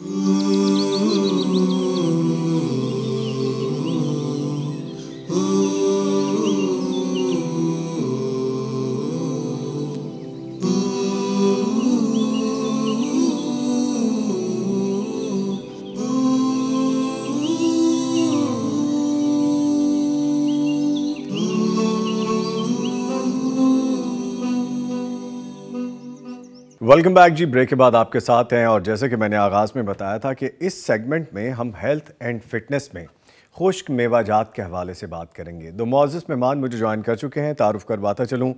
Oh. Welcome back जी break के बाद आपके साथ हैं और जैसे कि मैंने आगाज़ में बताया था कि इस सेगमेंट में हम हेल्थ एंड फिटनेस में खुश्क मेवाजात के हवाले से बात करेंगे दो मोज़ मेहमान मुझे ज्वाइन कर चुके हैं तारुफ करवाता चलूँ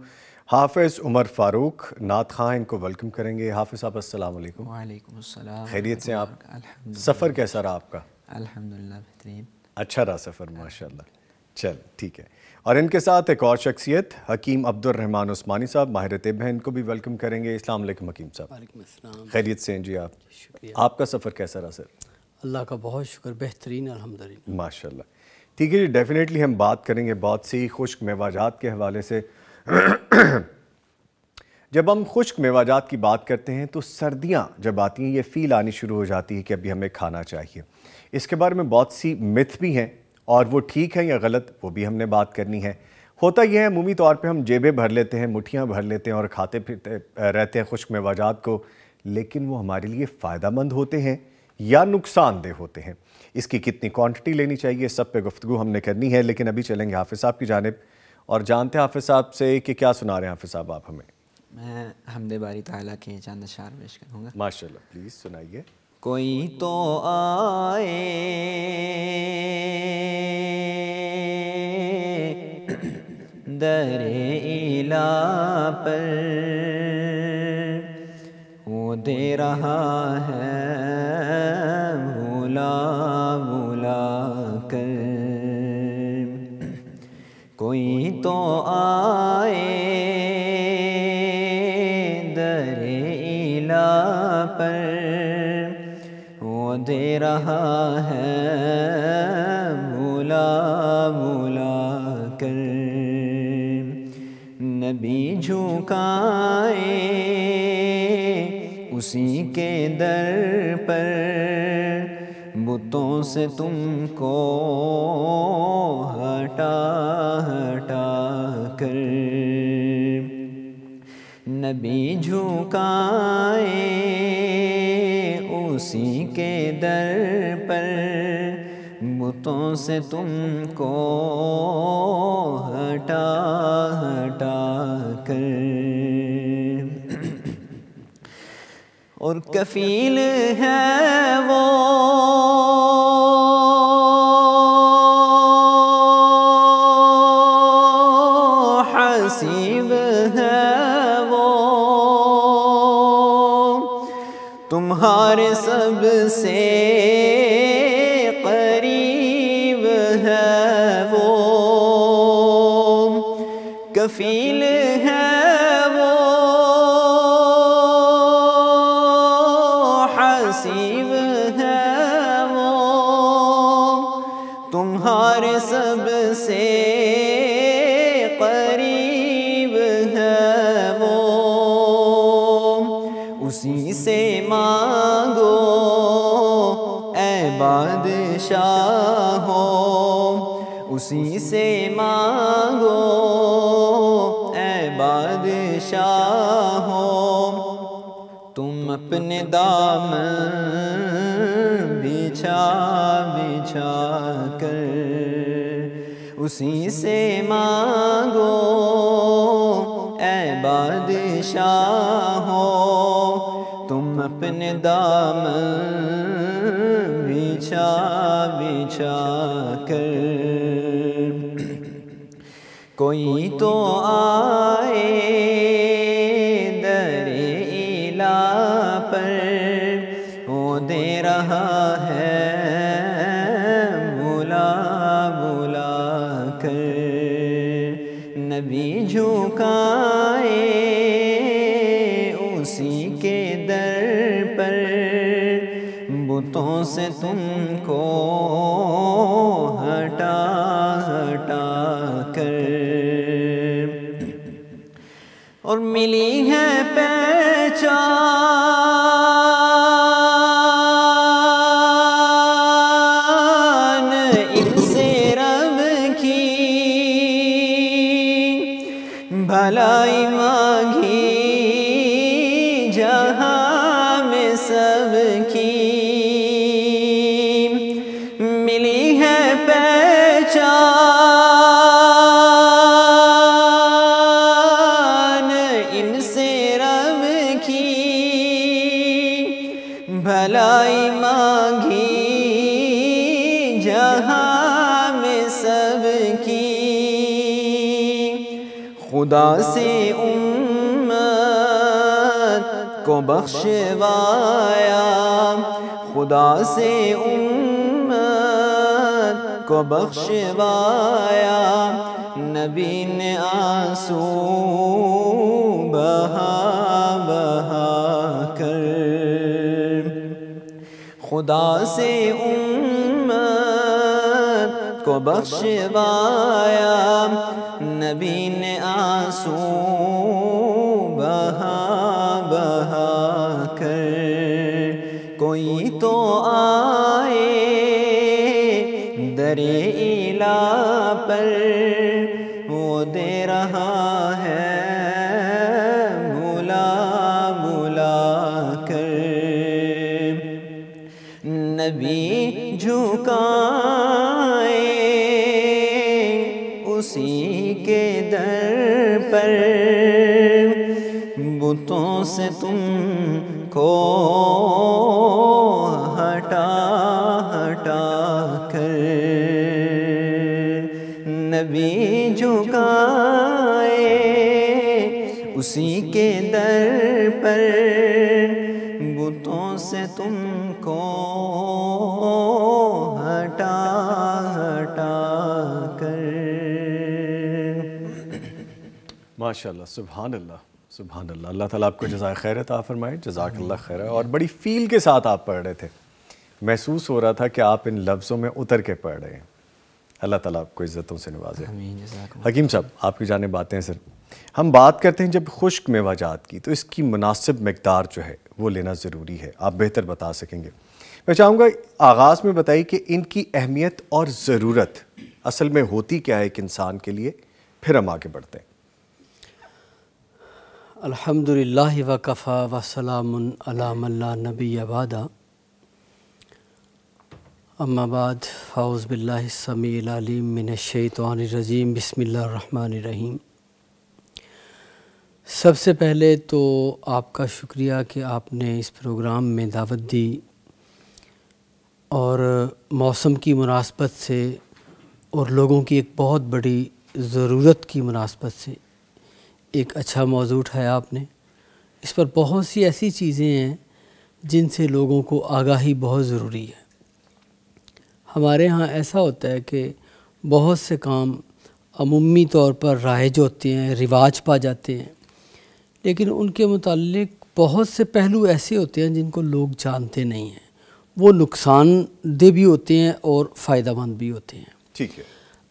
हाफिज़ उमर फ़ारूक नात खां इनको वेलकम करेंगे हाफिज़ साहब असल खैरियत से आप सफ़र कैसा रहा आपका अच्छा रहा सफ़र माशा चल ठीक है और इनके साथ एक और शख्सियत हकीम अब्दुलरहमान उस्मानी साहब माहिर तिब हैं इनको भी वेलकम करेंगे इस्लाम हकीम साहब खैरियत से जी आप शुक्रिया आपका सफ़र कैसा रहा सर अल्लाह का बहुत शुक्र बेहतरीन अलहमदिल्ला माशा ठीक है जी डेफिनेटली हम बात करेंगे बहुत सी खुश्क मेवाजात के हवाले से जब हम खुश्क मेवाजात की बात करते हैं तो सर्दियाँ जब आती हैं ये फ़ील आनी शुरू हो जाती है कि अभी हमें खाना चाहिए इसके बारे में बहुत सी मिथ भी हैं और वो ठीक है या गलत वो भी हमने बात करनी है होता यह है अमूमी तौर पे हम जेबें भर लेते हैं मुठियाँ भर लेते हैं और खाते फिरते रहते हैं खुश्क मवाजात को लेकिन वो हमारे लिए फ़ायदा मंद होते हैं या नुकसानदेह होते हैं इसकी कितनी क्वांटिटी लेनी चाहिए सब पे गुफ्तु हमने करनी है लेकिन अभी चलेंगे हाफिज़ साहब की जानब और जानते हैं हाफिज़ साहब से कि क्या सुना रहे हैं हाफिज़ साहब आप हमें मैं हमदे बारी तला के चांद शार पेश करूँगा माशा प्लीज़ सुनाइए कोई तो आए दर इला पर वो दे रहा है भूला भूला कर कोई तो आए दर इला पर दे रहा है मुला मुला कर नबी झुकाए उसी के दर पर बुतों से तुमको हटा हटा कर नबी झुकाए उसी के दर पर बुतों से तुमको हटा हटा कर और कफील है वो कफील है वो हसीब है वो तुम्हारे सब से करीब है वो उसी से मांगो ए बादशाह हो उसी से दाम बिछा बिछा कर उसी से मांगो ए बादशाह हो तुम अपने दाम बिछा बिछा कर कोई तो आ दे रहा है बुला बुला कर नबी झुकाए उसी के दर पर बुतों से तुमको खुदा से उम्मत को बख्शवाया खुदा से उम्मत को बख्शवाया नबी ने आंसू बहा बहा कर खुदा से उम्मत बख्शवाया नबी ने आंसू बहा बहा कर कोई तो आए दरे इला पर बुतों से तुम को हटा हटा कर नबी झुकाए उसी के दर पर बुतों से को हटा हटा कर माशाल्लाह सुबहान सुबह अल्लाह अल्लाह ताला आपको जजाय खैर ता फरमाए जजाकल्ला खैर और बड़ी फील के साथ आप पढ़ रहे थे महसूस हो रहा था कि आप इन लफ्ज़ों में उतर के पढ़ रहे हैं अल्लाह ताला आपको इज़्ज़तों से नवाजे हकीम साहब आपकी जाने बातें हैं सर हम बात करते हैं जब खुश्क मेवाजात की तो इसकी मुनासिब मकदार जो है वो लेना ज़रूरी है आप बेहतर बता सकेंगे मैं चाहूँगा आगाज़ में बताइए कि इनकी अहमियत और ज़रूरत असल में होती क्या है एक इंसान के लिए फिर हम आगे बढ़ते हैं अलहमदिल्ला वकफ़ा वसलामला नबी अबादा अम्माबाद फ़ाउज़ बिल्लासमीम मिनशैतवानरजीम बसमीम सबसे पहले तो आपका शुक्रिया कि आपने इस प्रोग्राम में दावत दी और मौसम की मुनासबत से और लोगों की एक बहुत बड़ी ज़रूरत की मुनासबत से एक अच्छा मौजू उठाया आपने इस पर बहुत सी ऐसी चीज़ें हैं जिनसे लोगों को आगाही बहुत ज़रूरी है हमारे यहाँ ऐसा होता है कि बहुत से काम अमूमी तौर पर राइज होते हैं रिवाज पा जाते हैं लेकिन उनके मतलब बहुत से पहलू ऐसे होते हैं जिनको लोग जानते नहीं हैं वो नुकसानदेह भी होते हैं और फ़ायदा मंद भी होते हैं ठीक है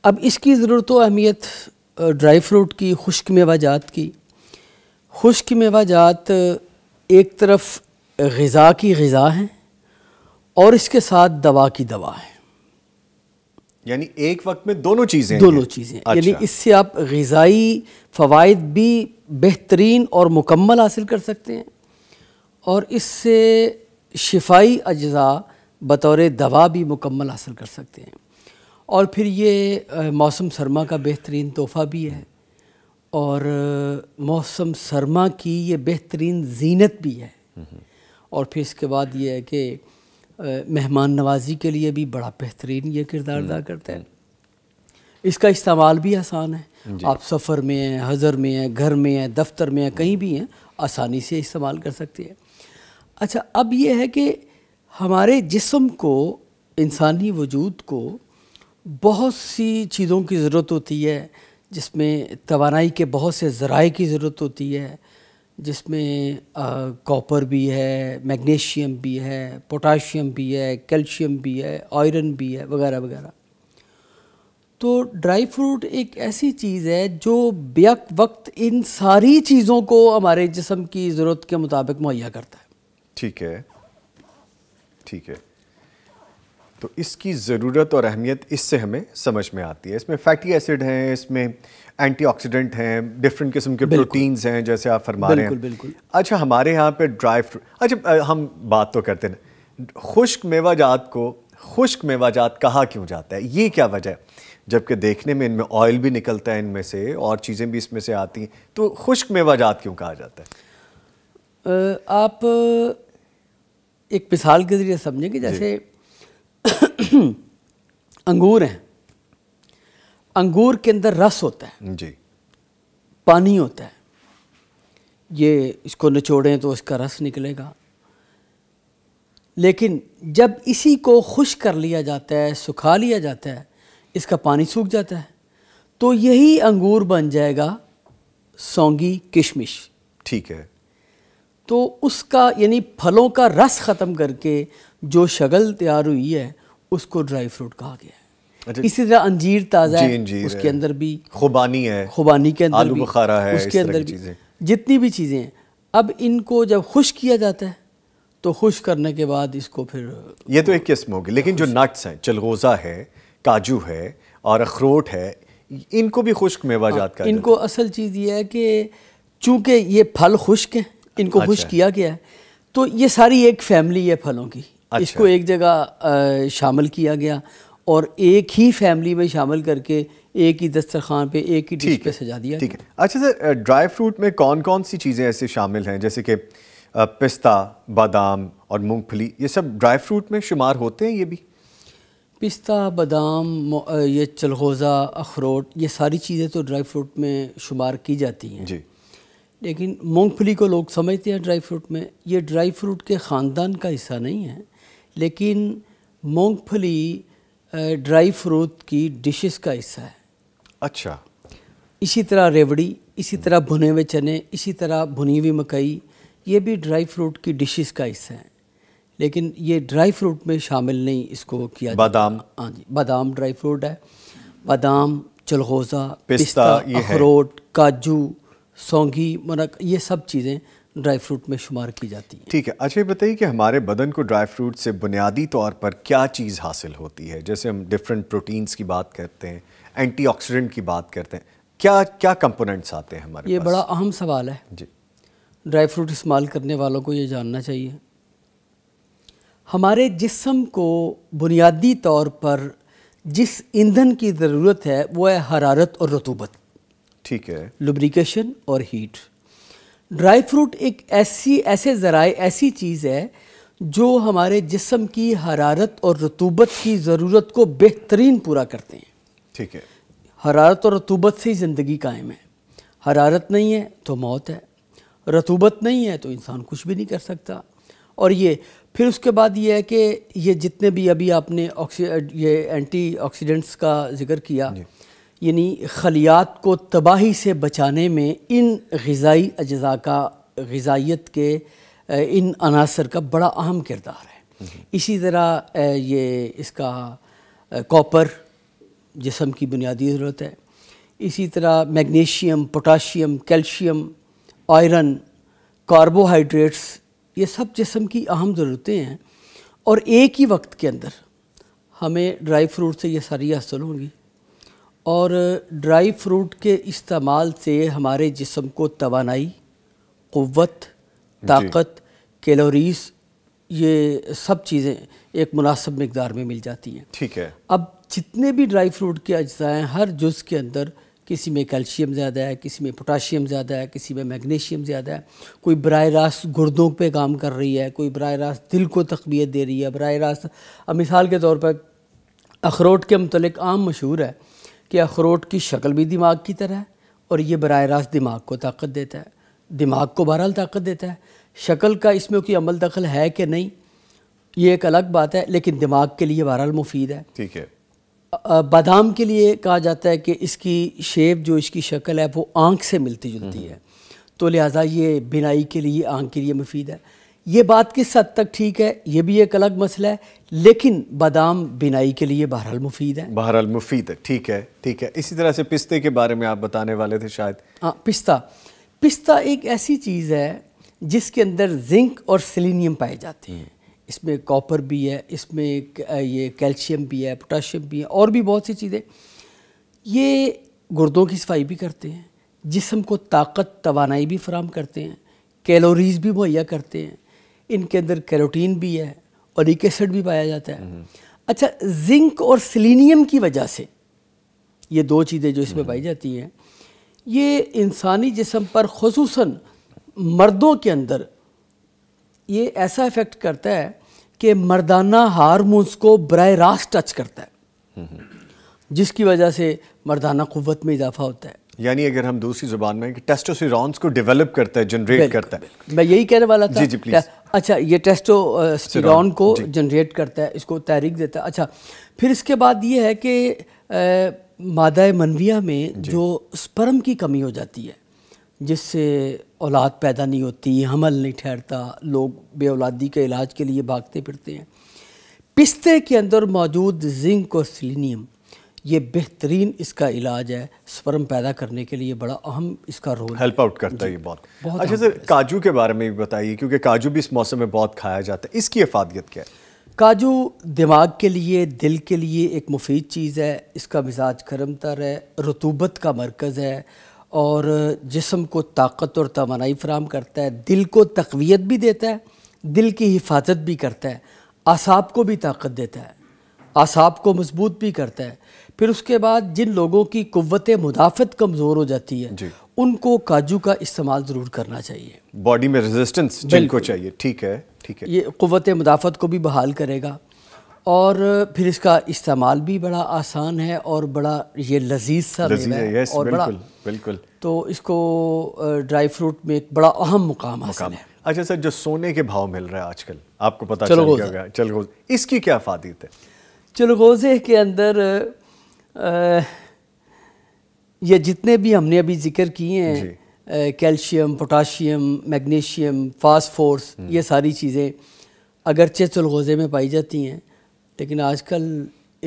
अब इसकी ज़रूरत तो अहमियत ड्राई फ्रूट की खुश्क मेवा जात की खुश्क मेवा जात एक तरफ गज़ा की गज़ा है और इसके साथ दवा की दवा है यानी एक वक्त में दोनों चीज़ें दोनों चीज़ें अच्छा। यानी इससे आप गज़ाई फ़वाद भी बेहतरीन और मुकम्मल हासिल कर सकते हैं और इससे शिफाई अज्जा बतौर दवा भी मुकम्मल हासिल कर सकते हैं और फिर ये मौसम सरमा का बेहतरीन तोहफ़ा भी है और मौसम सरमा की ये बेहतरीन जीनत भी है और फिर इसके बाद ये है कि मेहमान नवाजी के लिए भी बड़ा बेहतरीन ये किरदार अदा करते हैं इसका इस्तेमाल भी आसान है आप सफ़र में हैं हज़र में हैं घर में हैं दफ्तर में हैं कहीं भी हैं आसानी से इस्तेमाल कर सकते हैं अच्छा अब यह है कि हमारे जिस्म को इंसानी वजूद को बहुत सी चीज़ों की ज़रूरत होती है जिसमें तोानाई के बहुत से ज़राए की ज़रूरत होती है जिसमें कॉपर भी है मैग्नीशियम भी है पोटाशियम भी है कैल्शियम भी है आयरन भी है वगैरह वगैरह तो ड्राई फ्रूट एक ऐसी चीज़ है जो बेक वक्त इन सारी चीज़ों को हमारे जिसम की ज़रूरत के मुताबिक मुहैया करता है ठीक है ठीक है तो इसकी ज़रूरत और अहमियत इससे हमें समझ में आती है इसमें फैटी एसिड हैं इसमें एंटीऑक्सीडेंट हैं डिफरेंट किस्म के प्रोटीन्स हैं जैसे आप फरमा रहे हैं बिल्कुल अच्छा हमारे यहाँ पे ड्राई फ्रूट अच्छा हम बात तो करते ना खुश्क मेवा जात को खुश्क मेवा कहा क्यों जाता है ये क्या वजह है जबकि देखने में इनमें ऑयल भी निकलता है इनमें से और चीज़ें भी इसमें से आती हैं तो खुश्क मेवा जात क्यों कहा जाता है आप एक मिसाल के ज़रिए समझेंगे जैसे अंगूर हैं अंगूर के अंदर रस होता है जी पानी होता है ये इसको निचोड़ें तो इसका रस निकलेगा लेकिन जब इसी को खुश कर लिया जाता है सुखा लिया जाता है इसका पानी सूख जाता है तो यही अंगूर बन जाएगा सौगी किशमिश ठीक है तो उसका यानी फलों का रस ख़त्म करके जो शगल तैयार हुई है उसको ड्राई फ्रूट कहा गया है अच्छा, इसी तरह अंजीर ताज़ा है उसके है। अंदर भी खुबानी है खुबानी के अंदर आलू बुखारा है उसके अंदर भी जितनी भी चीज़ें हैं अब इनको जब खुश किया जाता है तो खुश करने के बाद इसको फिर ये तो एक किस्म होगी लेकिन जो नट्स हैं चलगोज़ा है काजू है और अखरोट है इनको भी खुश्क मेवा हाँ, जात का इनको असल चीज़ ये है कि चूँकि ये फल खुश्क हैं इनको अच्छा। खुश किया गया है तो ये सारी एक फैमिली है फलों की अच्छा। इसको एक जगह शामिल किया गया और एक ही फैमिली में शामिल करके एक ही दस्तरखान पे एक ही डिश पे सजा दिया ठीक है अच्छा सर ड्राई फ्रूट में कौन कौन सी चीज़ें ऐसे शामिल हैं जैसे कि पिस्ता बादाम और मूंगफली ये सब ड्राई फ्रूट में शुमार होते हैं ये भी पिस्ता बादाम ये चलगोज़ा अखरोट ये सारी चीज़ें तो ड्राई फ्रूट में शुमार की जाती हैं जी लेकिन मूँगफली को लोग समझते हैं ड्राई फ्रूट में ये ड्राई फ्रूट के ख़ानदान का हिस्सा नहीं है लेकिन मूंगफली ड्राई फ्रूट की डिशेस का हिस्सा है अच्छा इसी तरह रेवड़ी इसी तरह भुने हुए चने इसी तरह भुनी हुई मकई ये भी ड्राई फ्रूट की डिशेस का हिस्सा है लेकिन ये ड्राई फ्रूट में शामिल नहीं इसको किया बादाम हाँ जी बादाम ड्राई फ्रूट है बादाम चलगोज़ा पिस्ता, पिस्ता अखरोट काजू सौंगी मुनक ये सब चीज़ें ड्राई फ्रूट में शुमार की जाती है ठीक है अच्छा ये बताइए कि हमारे बदन को ड्राई फ्रूट से बुनियादी तौर पर क्या चीज़ हासिल होती है जैसे हम डिफरेंट प्रोटीन्स की बात करते हैं एंटीऑक्सीडेंट की बात करते हैं क्या क्या कंपोनेंट्स आते हैं हमारे ये पास? बड़ा अहम सवाल है जी ड्राई फ्रूट इस्तेमाल करने वालों को ये जानना चाहिए हमारे जिसम को बुनियादी तौर पर जिस ईंधन की ज़रूरत है वो है हरारत और रतूबत ठीक है लुब्रिकेशन और हीट ड्राई फ्रूट एक ऐसी ऐसे ज़राए ऐसी चीज़ है जो हमारे जिसम की हरारत और रतूबत की ज़रूरत को बेहतरीन पूरा करते हैं ठीक है हरारत और रतूबत से ही ज़िंदगी कायम है हरारत नहीं है तो मौत है रतूबत नहीं है तो इंसान कुछ भी नहीं कर सकता और ये फिर उसके बाद ये है कि ये जितने भी अभी आपने ये एंटी ऑक्सीडेंट्स का जिक्र किया यानी खलियात को तबाही से बचाने में इन गज़ाई अज़ा का गज़ाइत के इन अनासर का बड़ा अहम किरदार है इसी तरह ये इसका कॉपर जिसम की बुनियादी ज़रूरत है इसी तरह magnesium potassium calcium iron carbohydrates ये सब जिसम की अहम ज़रूरतें हैं और एक ही वक्त के अंदर हमें ड्राई फ्रूट से ये सारी हासिल होंगी और ड्राई फ्रूट के इस्तेमाल से हमारे जिसम को तोानाई क़वत ताकत कैलोरीज ये सब चीज़ें एक मुनासब मकदार में मिल जाती हैं ठीक है अब जितने भी ड्राई फ्रूट के अज्जा हैं हर जुज़ के अंदर किसी में कैल्शियम ज़्यादा है किसी में पोटाशियम ज़्यादा है किसी में मैग्नीशियम ज़्यादा है कोई बर रास्त गुर्दों पे काम कर रही है कोई बर रास्त दिल को तकबीयत दे रही है बर रास्त अब मिसाल के तौर पर अखरोट के मतलब आम मशहूर है कि अखरोट की शक्ल भी दिमाग की तरह है और ये बर रास्त दिमाग को ताकत देता है दिमाग को बहरहाल ताकत देता है शक्ल का इसमें कोई अमल दखल है कि नहीं ये एक अलग बात है लेकिन दिमाग के लिए बहरहाल मुफीद है ठीक है बादाम के लिए कहा जाता है कि इसकी शेप जो इसकी शक्ल है वो आँख से मिलती जुलती हम्म। है तो लिहाजा ये बिनाई के लिए आँख के लिए मुफीद है ये बात किस हद तक ठीक है ये भी एक अलग मसला है लेकिन बादाम बिनाई के लिए बहरहाल मुफीद है बहरहाल मुफीद है ठीक है ठीक है इसी तरह से पिस्ते के बारे में आप बताने वाले थे शायद हाँ पिस्ता पिस्ता एक ऐसी चीज़ है जिसके अंदर जिंक और सिलीनियम पाए जाते हैं इसमें कॉपर भी है इसमें ये कैल्शियम भी है पोटाशियम भी है और भी बहुत सी चीज़ें ये गुर्दों की सफाई भी करते हैं जिसम को ताकत तोानाई भी फराम करते हैं कैलोरीज़ भी मुहैया करते हैं इनके अंदर कैरोटीन भी है और एक एसिड भी पाया जाता है अच्छा जिंक और सिलीनियम की वजह से ये दो चीज़ें जो इसमें पाई जाती हैं ये इंसानी जिसम पर खसूस मर्दों के अंदर ये ऐसा इफ़ेक्ट करता है कि मर्दाना हारमोन्स को बर रास्त टच करता है जिसकी वजह से मर्दाना क़वत में इजाफा होता है यानी अगर हम दूसरी जुबान में कि टेस्टोस्टेरोन्स को डेवलप करता है जनरेट करता है मैं यही कहने वाला था जी जी प्लीज अच्छा ये टेस्टोस्टेरोन को जनरेट करता है इसको तहरीक देता है अच्छा फिर इसके बाद ये है कि मादा मनविया में जो स्पर्म की कमी हो जाती है जिससे औलाद पैदा नहीं होती हमल नहीं ठहरता लोग औलादी के इलाज के लिए भागते फिरते हैं पिस्ते के अंदर मौजूद जिंक और सिलीनियम ये बेहतरीन इसका इलाज है स्वर्म पैदा करने के लिए बड़ा अहम इसका रोल हेल्प आउट करता है ये बहुत बहुत अच्छा सर काजू के बारे में भी बताइए क्योंकि काजू भी इस मौसम में बहुत खाया जाता है इसकी अफादियत क्या है काजू दिमाग के लिए दिल के लिए एक मुफीद चीज़ है इसका मिजाज गर्म तर है रतूबत का मरकज़ है और जिसम को ताकत और तोानाई फ्राहम करता है दिल को तकवीत भी देता है दिल की हिफाजत भी करता है आसाब को भी ताकत देता है आसाब को मजबूत भी करता है फिर उसके बाद जिन लोगों की कुत मुदाफ़त कमज़ोर हो जाती है उनको काजू का इस्तेमाल ज़रूर करना चाहिए बॉडी में रेजिस्टेंस जिनको चाहिए ठीक है ठीक है ये कुत मुदाफ़त को भी बहाल करेगा और फिर इसका इस्तेमाल भी बड़ा आसान है और बड़ा ये लजीज सा लजीज है, है और बिल्कुल, बड़ा बिल्कुल तो इसको ड्राई फ्रूट में एक बड़ा अहम मुकाम, मुकाम है अच्छा सर जो सोने के भाव मिल रहा है आजकल आपको पता चल गया चलगोज इसकी क्या फादीत है चलगोजे के अंदर ये जितने भी हमने अभी जिक्र किए हैं कैल्शियम पोटाशियम मैग्नीशियम फास्फोर्स हम्म। ये सारी चीज़ें अगरचे चुलगोज़े में पाई जाती हैं लेकिन आजकल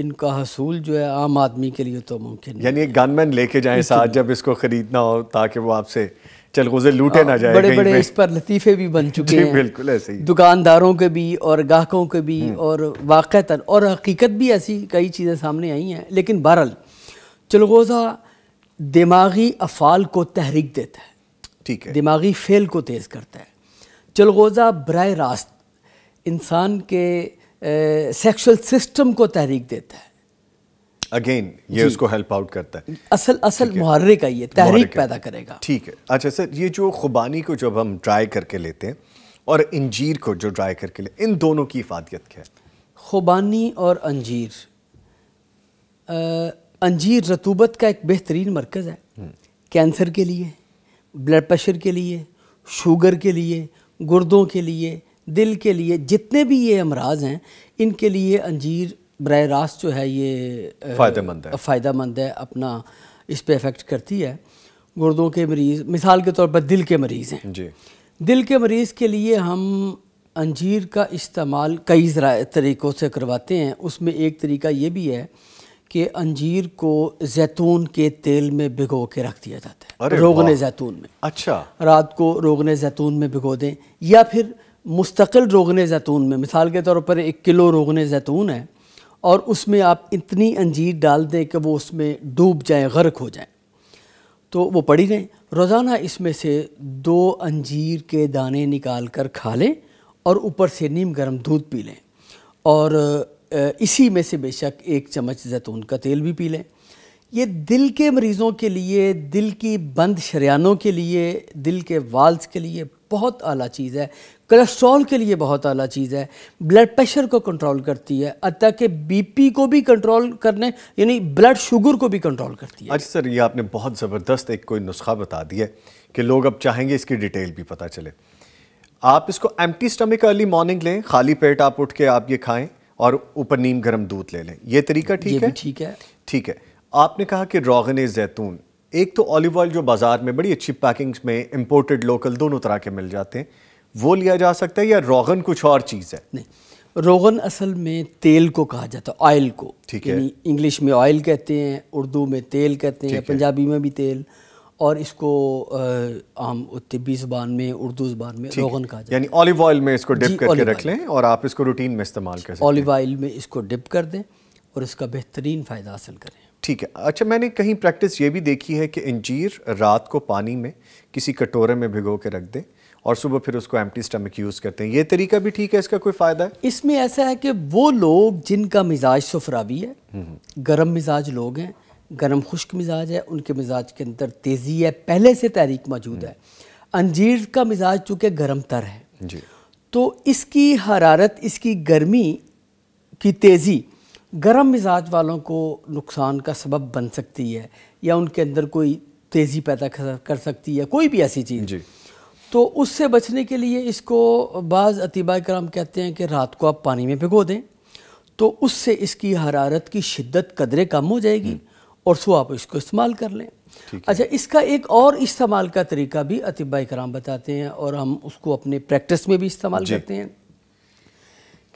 इनका हसूल जो है आम आदमी के लिए तो मुमकिन यानी एक गनमैन लेके जाएं साथ जब इसको ख़रीदना हो ताकि वो आपसे चल उसे लूटे हाँ, ना जाए बड़े बड़े इस पर लतीफ़े भी बन चुके हैं बिल्कुल ऐसे ही दुकानदारों के भी और गाहकों के भी हम्म। और वाक़ता और हकीकत भी ऐसी कई चीज़ें सामने आई हैं लेकिन चल चलगोज़ा दिमागी अफ़ाल को तहरीक देता है ठीक है दिमागी फेल को तेज़ करता है चलगोज़ा बर रास्त इंसान के सेक्शुअल सिस्टम को तहरीक देता है अगेन ये उसको हेल्प आउट करता है असल असल मुहर्रे का ये तहरीक पैदा करेगा ठीक है अच्छा सर ये जो खुबानी को जब हम ड्राई करके लेते हैं और इंजीर को जो ड्राई करके लेते इन दोनों की इफादियत क्या है खुबानी और अंजीर आ, अंजीर रतूबत का एक बेहतरीन मरकज़ है हम्म। कैंसर के लिए ब्लड प्रेशर के लिए शुगर के लिए गुर्दों के लिए दिल के लिए जितने भी ये अमराज हैं इनके लिए अंजीर बर रास्त जो है ये फ़ायदेमंद है फ़ायदा मंद है अपना इस पर अफ़ेक्ट करती है गुर्दों के मरीज़ मिसाल के तौर पर दिल के मरीज़ हैं जी दिल के मरीज़ के लिए हम अंजीर का इस्तेमाल कई तरीक़ों से करवाते हैं उसमें एक तरीका ये भी है कि अंजीर को जैतून के तेल में भिगो के रख दिया जाता है रोगन जैतून में अच्छा रात को रोगन जैतून में भिगो दें या फिर मुस्तकिल रोगन जैतून में मिसाल के तौर पर एक किलो रोगन जैतून है और उसमें आप इतनी अंजीर डाल दें कि वो उसमें डूब जाए गर्क हो जाए तो वो पड़ी रहें रोज़ाना इसमें से दो अंजीर के दाने निकाल कर खा लें और ऊपर से नीम गर्म दूध पी लें और इसी में से बेशक एक चम्मच जैतून का तेल भी पी लें ये दिल के मरीज़ों के लिए दिल की बंद शरियानों के लिए दिल के वाल्स के लिए बहुत आला चीज़ है कोलेस्ट्रॉल के लिए बहुत अला चीज़ है ब्लड प्रेशर को कंट्रोल करती है अतः के बीपी को भी कंट्रोल करने यानी ब्लड शुगर को भी कंट्रोल करती है अच्छा सर ये आपने बहुत ज़बरदस्त एक कोई नुस्खा बता दिया कि लोग अब चाहेंगे इसकी डिटेल भी पता चले आप इसको एम्टी स्टमिक अर्ली मॉर्निंग लें खाली पेट आप उठ के आप ये खाएं और ऊपर नीम गर्म दूध ले लें ये तरीका ठीक है ठीक है ठीक है आपने कहा कि रोगन जैतून एक तो ऑलिव ऑयल जो बाज़ार में बड़ी अच्छी पैकिंग्स में इम्पोर्टेड लोकल दोनों तरह के मिल जाते हैं वो लिया जा सकता है या रोगन कुछ और चीज़ है नहीं रोगन असल में तेल को कहा जाता है ऑयल को ठीक है इंग्लिश में ऑयल कहते हैं उर्दू में तेल कहते हैं पंजाबी में भी तेल और इसको आम तिब्बी ज़बान में उर्दू ज़बान में रोगन कहा जाता है यानी ऑलिव ऑयल में इसको डिप करके रख लें और आप इसको रूटीन में इस्तेमाल कर सकते ऑलिव ऑयल में इसको डिप कर दें और इसका बेहतरीन फ़ायदा हासिल करें ठीक है अच्छा मैंने कहीं प्रैक्टिस ये भी देखी है कि इंजीर रात को पानी में किसी कटोरे में भिगो के रख दें और सुबह फिर उसको एम्प्टी स्टमक यूज़ करते हैं ये तरीका भी ठीक है इसका कोई फ़ायदा है इसमें ऐसा है कि वो लोग जिनका मिजाज सफरावी है गर्म हम्म, हम्म। मिजाज लोग हैं गर्म खुश्क मिजाज है उनके मिजाज के अंदर तेज़ी है पहले से तहरीक मौजूद है हम्म। अंजीर का मिजाज चूँकि गर्म तर है जी तो इसकी हरारत इसकी गर्मी की तेज़ी गर्म मिजाज वालों को नुकसान का सबब बन सकती है या उनके अंदर कोई तेज़ी पैदा कर सकती है कोई भी ऐसी चीज़ तो उससे बचने के लिए इसको बाज़ अतिबा कराम कहते हैं कि रात को आप पानी में भिगो दें तो उससे इसकी हरारत की शिद्दत कदरे कम हो जाएगी हम्म। और सो आप इसको इस्तेमाल कर लें अच्छा इसका एक और इस्तेमाल का तरीका भी अतिबा कराम बताते हैं और हम उसको अपने प्रैक्टिस में भी इस्तेमाल करते हैं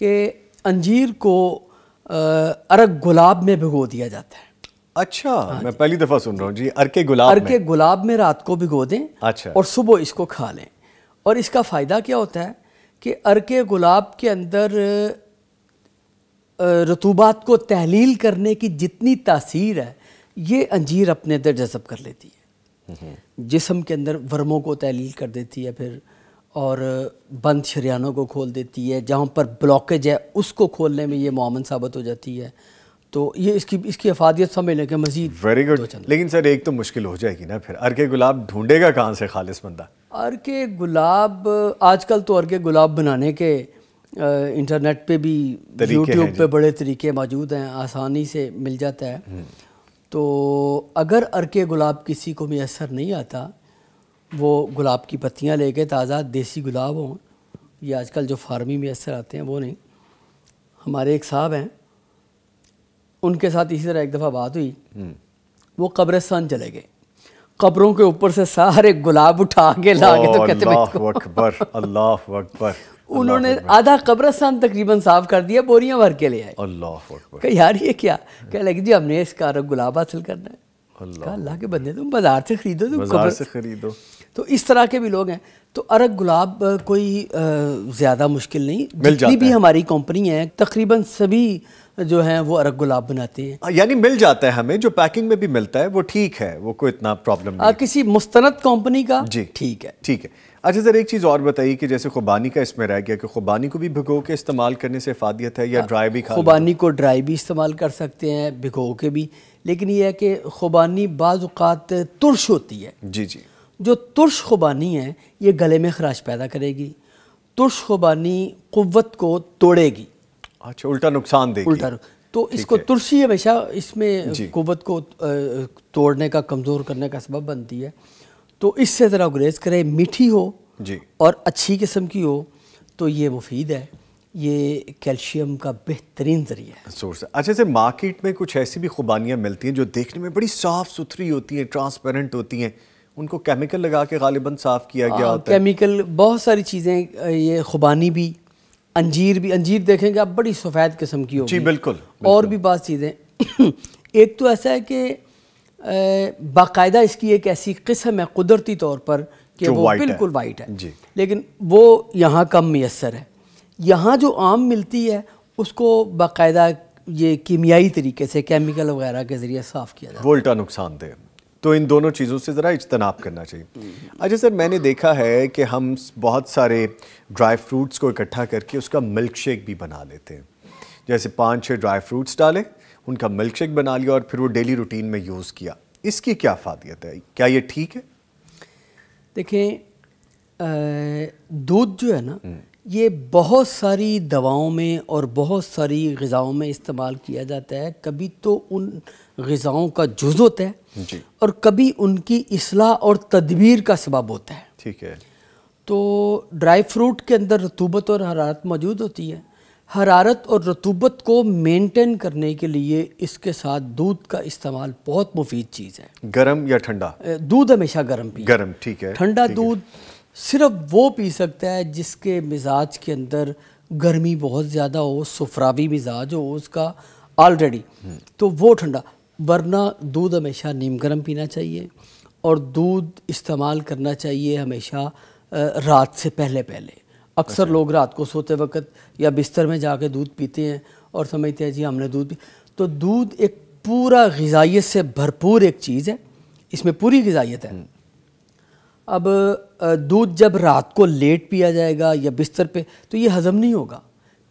कि अंजीर को अरग गुलाब में भिगो दिया जाता है अच्छा हाँ मैं पहली दफा सुन रहा हूँ जी अरके गुलाब अरके में। गुलाब में रात को भिगो दें अच्छा और सुबह इसको खा लें और इसका फ़ायदा क्या होता है कि अरके गुलाब के अंदर रतूबात को तहलील करने की जितनी तासीर है ये अंजीर अपने अंदर जज़ब कर लेती है हम्म। जिसम के अंदर वर्मों को तहलील कर देती है फिर और बंद शरियानों को खोल देती है जहाँ पर ब्लॉकेज है उसको खोलने में ये मामन साबित हो जाती है तो ये इसकी इसकी अफादियत समझ लें कि मजीद वेरी गुड लेकिन सर एक तो मुश्किल हो जाएगी ना फिर अरके गुलाब ढूंढेगा कहाँ से खालिश बंदा अरके गुलाब गुलाब आजकल तो अरके गुलाब बनाने के इंटरनेट पे भी यूट्यूब पे बड़े तरीके मौजूद हैं आसानी से मिल जाता है हम्म। तो अगर अरके गुलाब किसी को मैसर नहीं आता वो गुलाब की पत्तियाँ लेके ताज़ा देसी गुलाब हों ये आजकल जो फार्मी में असर आते हैं वो नहीं हमारे एक साहब हैं उनके साथ इसी तरह एक दफ़ा बात हुई हम्म। वो कब्रस्तान चले गए कब्रों के ऊपर से सारे गुलाब उठा के ला के तो कहते अल्लाह उन्होंने आधा कब्रस्तान तकरीबन साफ कर दिया बोरियां भर के ले आए अल्लाह यार ये क्या कह लगे जी हमने इस कार गुलाब हासिल करना है अल्लाह के बंदे तुम बाजार से खरीदो तुम बाजार से खरीदो तो इस तरह के भी लोग हैं तो अरग गुलाब कोई ज़्यादा मुश्किल नहीं जितनी भी हमारी कंपनी है तकरीबन सभी जो है वो अरग गुलाब बनाती हैं हाँ, यानी मिल जाता है हमें जो पैकिंग में भी मिलता है वो ठीक है वो कोई इतना प्रॉब्लम नहीं किसी मुस्तनद कंपनी का जी ठीक है ठीक है अच्छा सर एक चीज़ और बताइए कि जैसे खुबानी का इसमें रह गया कि खुबानी को भी भिगो के इस्तेमाल करने से फादियत है या ड्राई भी खुबानी को ड्राई भी इस्तेमाल कर सकते हैं भिगो के भी लेकिन यह है कि खुबानी बाज़ात तुरश होती है जी जी जो तुरश खुबानी है ये गले में खराश पैदा करेगी तुरश खुबानी क़वत को तोड़ेगी अच्छा उल्टा नुकसान देगी उल्टा तो इसको तुलसी हमेशा इसमें कुत को तोड़ने का कमज़ोर करने का सबब बनती है तो इससे ज़रा गुरेज करें मीठी हो जी और अच्छी किस्म की हो तो ये मुफीद है ये कैल्शियम का बेहतरीन जरिया है सोर्स अच्छा से मार्केट में कुछ ऐसी भी खुबानियाँ मिलती हैं जो देखने में बड़ी साफ़ सुथरी होती हैं ट्रांसपेरेंट होती हैं उनको केमिकल लगा के गालिबा साफ़ किया हाँ, गया होता है केमिकल बहुत सारी चीज़ें ये खुबानी भी अंजीर भी अंजीर देखेंगे आप बड़ी सफ़ेद किस्म की होगी जी बिल्कुल, बिल्कुल और भी बात चीज़ें एक तो ऐसा है कि बाकायदा इसकी एक ऐसी किस्म है कुदरती तौर पर कि वो बिल्कुल वाइट है, लेकिन वो यहाँ कम मैसर है यहाँ जो आम मिलती है उसको बाकायदा ये कीमियाई तरीके से केमिकल वगैरह के ज़रिए साफ़ किया जाता है वोल्टा दे तो इन दोनों चीज़ों से ज़रा इजतनाब करना चाहिए अच्छा सर मैंने देखा है कि हम बहुत सारे ड्राई फ्रूट्स को इकट्ठा करके उसका मिल्क शेक भी बना लेते हैं जैसे पाँच छः ड्राई फ्रूट्स डाले उनका मिल्क शेक बना लिया और फिर वो डेली रूटीन में यूज़ किया इसकी क्या फादियत है क्या ये ठीक है देखें दूध जो है ना हम्म। ये बहुत सारी दवाओं में और बहुत सारी गज़ाओं में इस्तेमाल किया जाता है कभी तो उन गज़ाओं का जुज होता है और कभी उनकी असलाह और तदबीर का सबब होता है ठीक है तो ड्राई फ्रूट के अंदर रतूबत और हरारत मौजूद होती है हरारत और रतूबत को मेंटेन करने के लिए इसके साथ दूध का इस्तेमाल बहुत मुफीद चीज़ है गर्म या ठंडा दूध हमेशा गर्म पी गर्म ठीक है ठंडा दूध है। सिर्फ वो पी सकता है जिसके मिजाज के अंदर गर्मी बहुत ज़्यादा हो सुफरावी मिजाज हो उसका ऑलरेडी तो वो ठंडा वरना दूध हमेशा नीम गर्म पीना चाहिए और दूध इस्तेमाल करना चाहिए हमेशा रात से पहले पहले अक्सर अच्छा। लोग रात को सोते वक्त या बिस्तर में जाके दूध पीते हैं और समझते हैं जी हमने दूध पी तो दूध एक पूरा गजाइत से भरपूर एक चीज़ है इसमें पूरी गजाइत है हम्म। अब दूध जब रात को लेट पिया जाएगा या बिस्तर पे तो ये हजम नहीं होगा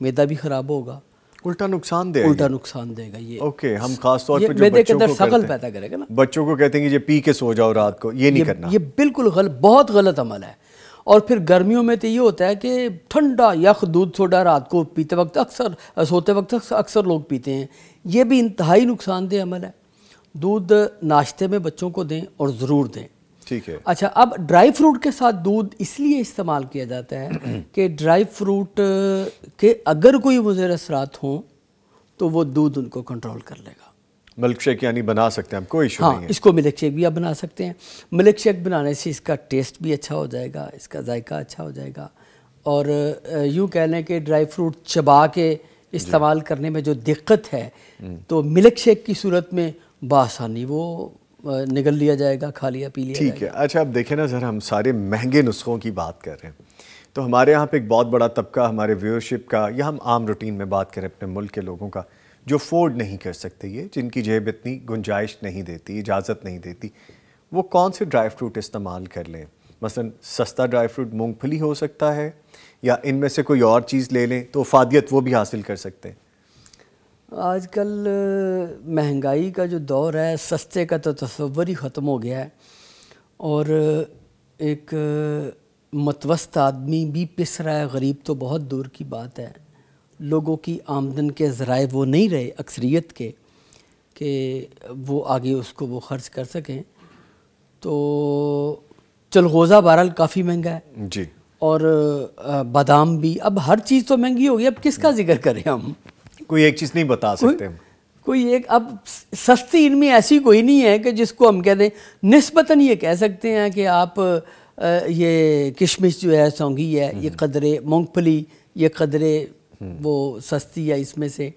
मैदा भी ख़राब होगा उल्टा नुकसान देगा उल्टा नुकसान देगा ये ओके हम खास तौर पे मैदे के अंदर सकल पैदा करेगा ना बच्चों को कहते हैं कि ये पी के सो जाओ रात को ये नहीं ये, करना ये बिल्कुल गलत बहुत गलत अमल है और फिर गर्मियों में तो ये होता है कि ठंडा यख दूध सोडा रात को पीते वक्त अक्सर सोते वक्त अक्सर लोग पीते हैं ये भी इंतहाई नुकसानदेह अमल है दूध नाश्ते में बच्चों को दें और ज़रूर दें ठीक है अच्छा अब ड्राई फ्रूट के साथ दूध इसलिए इस्तेमाल किया जाता है कि ड्राई फ्रूट के अगर कोई मुजर असरात हों तो वो दूध उनको कंट्रोल कर लेगा मिल्क शेक यानी बना सकते हैं हम कोई हाँ, नहीं है इसको मिल्क शेक भी आप बना सकते हैं मिल्क शेक बनाने से इसका टेस्ट भी अच्छा हो जाएगा इसका जायका अच्छा हो जाएगा और यूँ कह लें कि ड्राई फ्रूट चबा के इस्तेमाल करने में जो दिक्कत है हम्म। तो मिल्क शेक की सूरत में बासानी वो निगल लिया जाएगा खा लिया पी लिया ठीक है अच्छा आप देखें ना सर हम सारे महंगे नुस्खों की बात कर रहे हैं तो हमारे यहाँ पे एक बहुत बड़ा तबका हमारे व्यूअरशिप का या हम आम रूटीन में बात करें अपने मुल्क के लोगों का जो अफोर्ड नहीं कर सकते ये जिनकी जेब इतनी गुंजाइश नहीं देती इजाज़त नहीं देती वो कौन से ड्राई फ्रूट इस्तेमाल कर लें मसलन सस्ता ड्राई फ्रूट मूँगफली हो सकता है या इनमें से कोई और चीज़ ले लें तो फादियत वो भी हासिल कर सकते हैं आजकल महंगाई का जो दौर है सस्ते का तो तस्वर ही ख़त्म हो गया है और एक मतवस्त आदमी भी पिस रहा है गरीब तो बहुत दूर की बात है लोगों की आमदन के ज़राए वो नहीं रहे अक्सरियत के कि वो आगे उसको वो ख़र्च कर सकें तो चलगोज़ा बहरहाल काफ़ी महंगा है जी और बादाम भी अब हर चीज़ तो महंगी हो गई अब किसका जिक्र करें हम कोई एक चीज़ नहीं बता सकते कोई, कोई एक अब सस्ती इनमें ऐसी कोई नहीं है कि जिसको हम कह दें नस्बता ये कह सकते हैं कि आप आ, ये किशमिश जो है सौंगी है ये हम्म। कदरे मूंगफली ये कदरे हम्म। वो सस्ती है इसमें से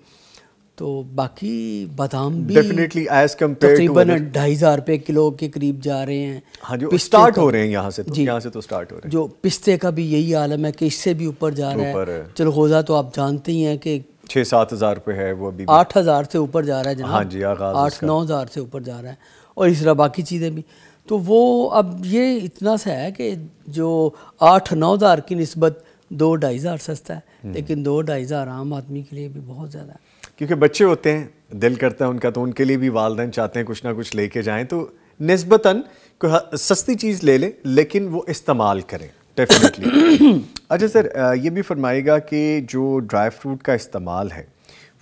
तो बाकी बादाम भी डेफिनेटली एज कम्पेयर तकरीबन ढाई हज़ार रुपये किलो के करीब जा रहे हैं हाँ जो स्टार्ट हो रहे हैं यहाँ से तो, जी यहाँ से तो स्टार्ट हो रहे हैं जो पिस्ते का भी यही आलम है कि इससे भी ऊपर जा तो रहा है गोजा तो आप जानते ही हैं कि छः सात हज़ार रुपये है वो अभी आठ हज़ार से ऊपर जा रहा है हाँ जी आगाज आठ नौ हज़ार से ऊपर जा रहा है और इस तरह बाकी चीज़ें भी तो वो अब ये इतना सा है कि जो आठ नौ हज़ार की नस्बत दो ढाई हज़ार सस्ता है हम्म। लेकिन दो ढाई हज़ार आम आदमी के लिए भी बहुत ज़्यादा है क्योंकि बच्चे होते हैं दिल करता है उनका तो उनके लिए भी वालदेन चाहते हैं कुछ ना कुछ लेके जाएं तो नस्बता कोई सस्ती चीज़ ले लें लेकिन वो इस्तेमाल करें डेफिनेटली अच्छा सर ये भी फरमाएगा कि जो ड्राई फ्रूट का इस्तेमाल है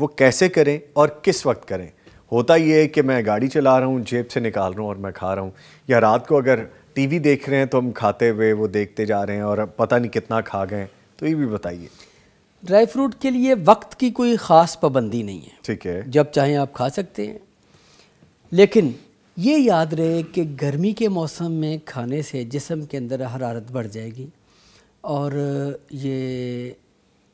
वो कैसे करें और किस वक्त करें होता ये है कि मैं गाड़ी चला रहा हूँ जेब से निकाल रहा हूँ और मैं खा रहा हूँ या रात को अगर टीवी देख रहे हैं तो हम खाते हुए वो देखते जा रहे हैं और पता नहीं कितना खा गए तो ये भी बताइए ड्राई फ्रूट के लिए वक्त की कोई ख़ास पाबंदी नहीं है ठीक है जब चाहें आप खा सकते हैं लेकिन ये याद रहे कि गर्मी के मौसम में खाने से जिसम के अंदर हरारत बढ़ जाएगी और ये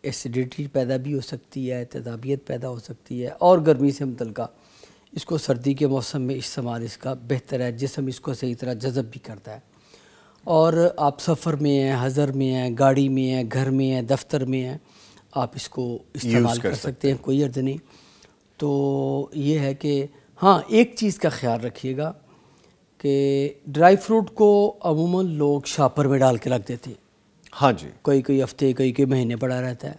एसिडिटी पैदा भी हो सकती है तदाबियत पैदा हो सकती है और गर्मी से मुतलका इसको सर्दी के मौसम में इस्तेमाल इसका बेहतर है जिसम इसको सही तरह जज़ब भी करता है और आप सफ़र में हैं हज़र में हैं गाड़ी में हैं घर में हैं दफ्तर में हैं आप इसको इस्तेमाल कर, कर सकते हैं कोई अर्ज़ नहीं तो ये है कि हाँ एक चीज़ का ख्याल रखिएगा कि ड्राई फ्रूट को अमूमन लोग शापर में डाल के रख देते हैं हाँ जी कई कई हफ्ते कई कई महीने पड़ा रहता है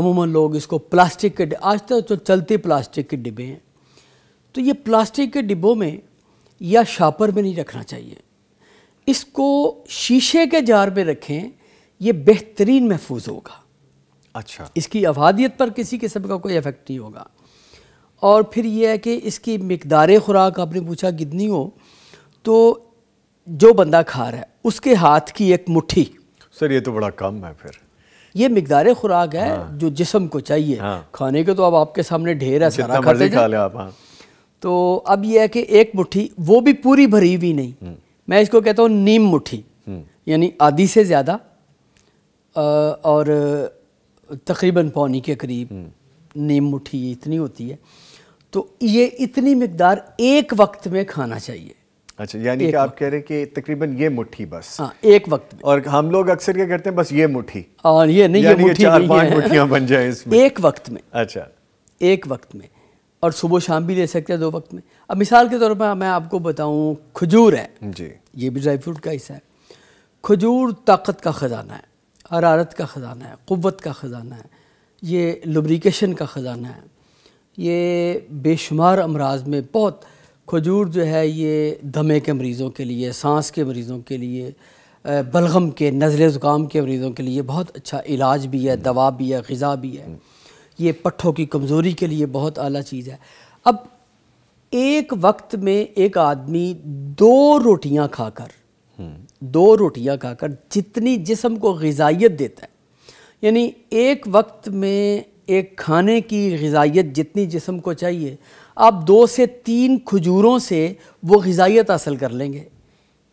अमूमन लोग इसको प्लास्टिक के आज तक तो, तो चलते प्लास्टिक के डिब्बे हैं तो ये प्लास्टिक के डिब्बों में या शापर में नहीं रखना चाहिए इसको शीशे के जार में रखें ये बेहतरीन महफूज होगा अच्छा इसकी अवादियत पर किसी किस्म का कोई इफेक्ट नहीं होगा और फिर यह है कि इसकी मकदार ख़ुराक आपने पूछा कितनी हो तो जो बंदा खा रहा है उसके हाथ की एक मुट्ठी सर ये तो बड़ा कम है फिर ये मकदार खुराक है हाँ। जो जिसम को चाहिए हाँ। खाने के तो अब आपके सामने ढेर है सारा खाते खा ले आप हाँ। तो अब यह है कि एक मुट्ठी वो भी पूरी भरी हुई नहीं हम्म। मैं इसको कहता हूँ नीम मुट्ठी हम्म। यानी आधी से ज़्यादा और तकरीबन पौनी के करीब हम्म। नीम मुट्ठी इतनी होती है तो ये इतनी मकदार एक वक्त में खाना चाहिए अच्छा यानी कि आप कह रहे हैं कि तकरीबन ये मुट्ठी बस हाँ एक वक्त में और हम लोग अक्सर क्या करते हैं बस ये मुट्ठी और ये नहीं ये मुट्ठी चार पांच मुट्ठियाँ बन जाए इसमें एक वक्त में अच्छा एक वक्त में और सुबह शाम भी ले सकते हैं दो वक्त में अब मिसाल के तौर पर मैं आपको बताऊँ खजूर है जी ये भी ड्राई फ्रूट का हिस्सा है खजूर ताकत का ख़जाना है हरारत का ख़जाना है कुत का ख़जाना है ये लुब्रिकेशन का ख़जाना है ये बेशुमार अमराज में बहुत खजूर जो है ये दमे के मरीज़ों के लिए सांस के मरीज़ों के लिए बलगम के नज़ले ज़ुकाम के मरीज़ों के लिए बहुत अच्छा इलाज भी है दवा भी है गज़ा भी है ये पट्ठों की कमज़ोरी के लिए बहुत अली चीज़ है अब एक वक्त में एक आदमी दो रोटियां खाकर दो रोटियां खाकर जितनी जिसम को गजाइत देता है यानी एक वक्त में एक खाने की गजाइत जितनी जिसम को चाहिए आप दो से तीन खजूरों से वो गजाइत हासिल कर लेंगे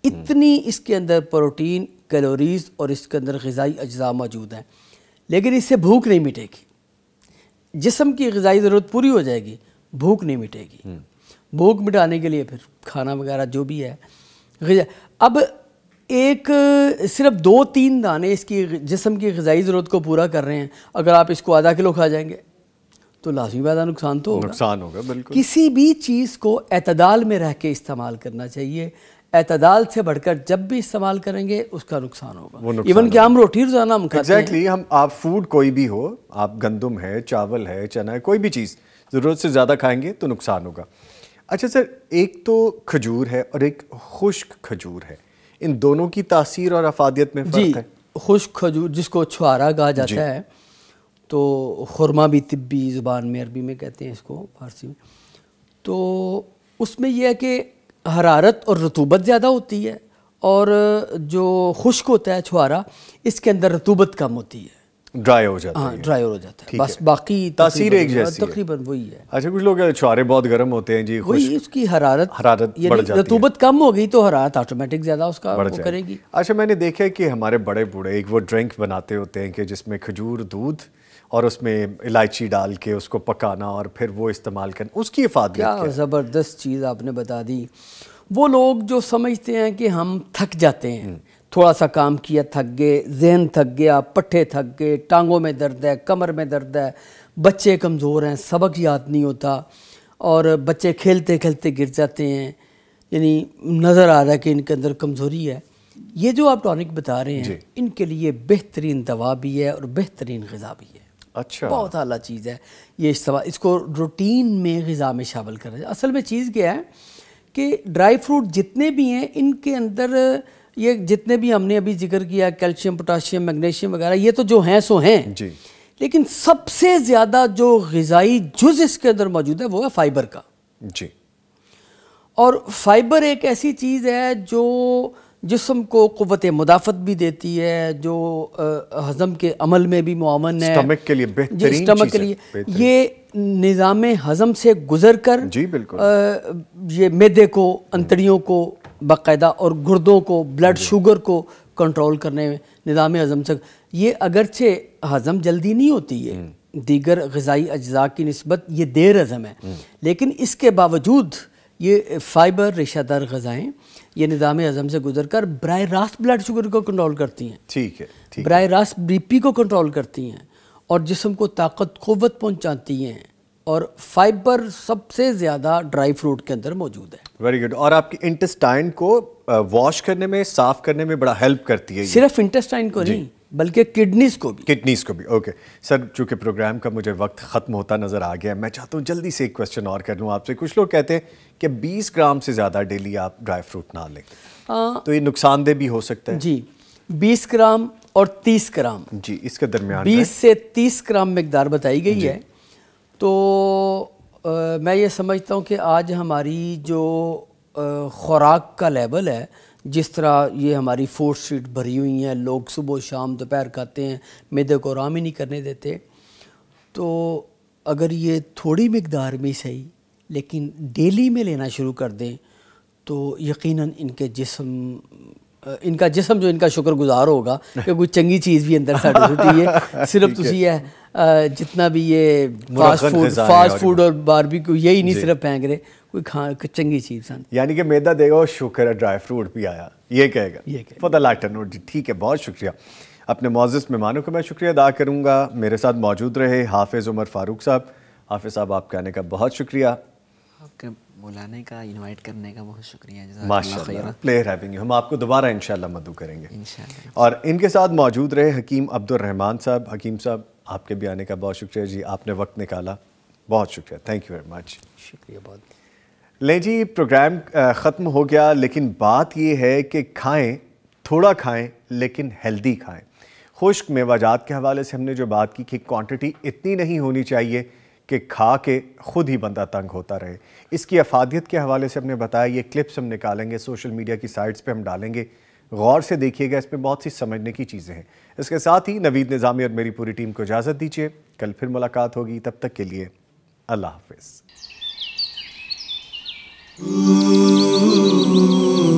इतनी इसके अंदर प्रोटीन कैलोरीज और इसके अंदर गजाई अज्जा मौजूद हैं लेकिन इससे भूख नहीं मिटेगी जिसम की गजाई ज़रूरत पूरी हो जाएगी भूख नहीं मिटेगी हम्म। भूख मिटाने के लिए फिर खाना वगैरह जो भी है अब एक सिर्फ दो तीन दाने इसकी जिसम की गजाई ज़रूरत को पूरा कर रहे हैं अगर आप इसको आधा किलो खा जाएंगे तो लाजमी पैदा नुकसान तो होगा नुकसान होगा बिल्कुल किसी भी चीज़ को अतदाल में रह के इस्तेमाल करना चाहिए अतदाल से बढ़कर जब भी इस्तेमाल करेंगे उसका नुकसान होगा इवन कि हम रोटी रोज़ाना एग्जैक्टली exactly, हम आप फूड कोई भी हो आप गंदम है चावल है चना है कोई भी चीज़ ज़रूरत से ज़्यादा खाएंगे तो नुकसान होगा अच्छा सर एक तो खजूर है और एक खुश्क खजूर है इन दोनों की तासीर और अफादियत में फ़र्क है खुश खजूर जिसको छुआरा कहा जाता है तो खुरमा भी तिब्बी ज़ुबान में अरबी में कहते हैं इसको फारसी में तो उसमें यह है कि हरारत और रतूबत ज़्यादा होती है और जो खुश्क होता है छुआरा इसके अंदर रतूबत कम होती है ड्राई हाँ, हो जाता है ड्राई हो जाता है बस बाकी तासीर एक हाँ, जैसी तकरीबन वही है अच्छा कुछ लोग छुआरे बहुत गर्म होते हैं जी वही उसकी हरारत हरारत बढ़ जाती रतूबत कम हो गई तो हरारत ऑटोमेटिक ज़्यादा उसका बढ़ करेगी अच्छा मैंने देखा है कि हमारे बड़े बूढ़े एक वो ड्रिंक बनाते होते हैं कि जिसमें खजूर दूध और उसमें इलायची डाल के उसको पकाना और फिर वो इस्तेमाल करना उसकी इफाद क्या ज़बरदस्त चीज़ आपने बता दी वो लोग जो समझते हैं कि हम थक जाते हैं हम्म। थोड़ा सा काम किया थक गए जहन थक गया पट्ठे थक गए टांगों में दर्द है कमर में दर्द है बच्चे कमज़ोर हैं सबक याद नहीं होता और बच्चे खेलते खेलते गिर जाते हैं यानी नज़र आ रहा है कि इनके अंदर कमज़ोरी है ये जो आप टॉनिक बता रहे हैं इनके लिए बेहतरीन दवा भी है और बेहतरीन गज़ा भी है अच्छा बहुत अला चीज़ है ये सवा इसको रूटीन में गज़ा में शामिल करें असल में चीज़ क्या है कि ड्राई फ्रूट जितने भी हैं इनके अंदर ये जितने भी हमने अभी जिक्र किया कैल्शियम पोटाशियम मैग्नीशियम वगैरह ये तो जो हैं सो हैं जी लेकिन सबसे ज़्यादा जो गज़ाई जुज इसके अंदर मौजूद है वो है फाइबर का जी और फाइबर एक ऐसी चीज़ है जो जिसम को कुत मुदाफ़त भी देती है जो हज़म के अमल में भी मावन है स्टमक के लिए बेहतरीन स्टमक के लिए ये निज़ाम हज़म से गुजर कर जी बिल्कुल आ, ये मैदे को अंतड़ियों को बाकायदा और गुर्दों को ब्लड शुगर को कंट्रोल करने में निज़ाम हज़म से ये अगरचे हज़म जल्दी नहीं होती है हम्म। दीगर गज़ाई अज्जा की नस्बत ये देर हज़म है हम्म। लेकिन इसके बावजूद ये फाइबर रेशादार गज़ाएँ ये निज़ाम हज़म से गुजर कर बर रास्त ब्लड शुगर को कंट्रोल करती हैं ठीक है बर रास्त बी पी को कंट्रोल करती हैं और जिसम को ताकत क़वत पहुँचाती हैं और फाइबर सबसे ज़्यादा ड्राई फ्रूट के अंदर मौजूद है वेरी गुड और आपकी इंटेस्टाइन को वॉश करने में साफ करने में बड़ा हेल्प करती है सिर्फ इंटेस्टाइन को नहीं बल्कि किडनीज को भी किडनीज को भी ओके okay. सर चूंकि प्रोग्राम का मुझे वक्त ख़त्म होता नज़र आ गया मैं चाहता हूँ जल्दी से एक क्वेश्चन और कर लूँ आपसे कुछ लोग कहते हैं कि 20 ग्राम से ज़्यादा डेली आप ड्राई फ्रूट ना लें तो ये नुकसानदेह भी हो सकता है जी 20 ग्राम और 30 ग्राम जी इसके दरमियान 20 से 30 ग्राम मकदार बताई गई है तो आ, मैं ये समझता हूँ कि आज हमारी जो ख़ुराक का लेवल है जिस तरह ये हमारी फोर्थ स्ट्रीट भरी हुई हैं लोग सुबह शाम दोपहर खाते हैं मैदे को आराम ही नहीं करने देते तो अगर ये थोड़ी मकदार में सही लेकिन डेली में लेना शुरू कर दें तो यकीनन इनके जिस्म इनका जिसम जो इनका शुक्रगुजार होगा कि कोई चंगी चीज़ भी अंदर साढ़े सुटी है सिर्फ तुसी है जितना भी ये फास्ट फूड फास्ट फूड और बारबी को यही नहीं सिर्फ फेंक रहे कोई खा चंगी चीज़ सन यानी कि मैदा देगा और शुक्र है ड्राई फ्रूट भी आया ये कहेगा ये कहेगा फतह लाटन जी ठीक है बहुत शुक्रिया अपने मोजिस मेहमानों को मैं शुक्रिया अदा करूँगा मेरे साथ मौजूद रहे हाफिज़ उमर फारूक साहब हाफिज़ साहब आपके आने का बहुत शुक्रिया आपके बुलाने का इनवाइट करने का बहुत शुक्रिया प्लेयर हैविंग यू हम आपको दोबारा इंशाल्लाह मदू करेंगे इंशाल्लाह और इनके साथ मौजूद रहे हकीम अब्दुलरहमान साहब हकीम साहब आपके भी आने का बहुत शुक्रिया जी आपने वक्त निकाला बहुत शुक्रिया थैंक यू वेरी मच शुक्रिया बहुत ले जी प्रोग्राम ख़त्म हो गया लेकिन बात यह है कि खाएँ थोड़ा खाएँ लेकिन हेल्दी खाएँ खुश्क मेवाजात के हवाले से हमने जो बात की कि क्वांटिटी इतनी नहीं होनी चाहिए कि खा के ख़ुद ही बंदा तंग होता रहे इसकी अफादियत के हवाले से हमने बताया ये क्लिप्स हम निकालेंगे सोशल मीडिया की साइट्स पे हम डालेंगे गौर से देखिएगा इसमें बहुत सी समझने की चीज़ें हैं इसके साथ ही नवीद निज़ामी और मेरी पूरी टीम को इजाज़त दीजिए कल फिर मुलाकात होगी तब तक के लिए अल्लाह हाफ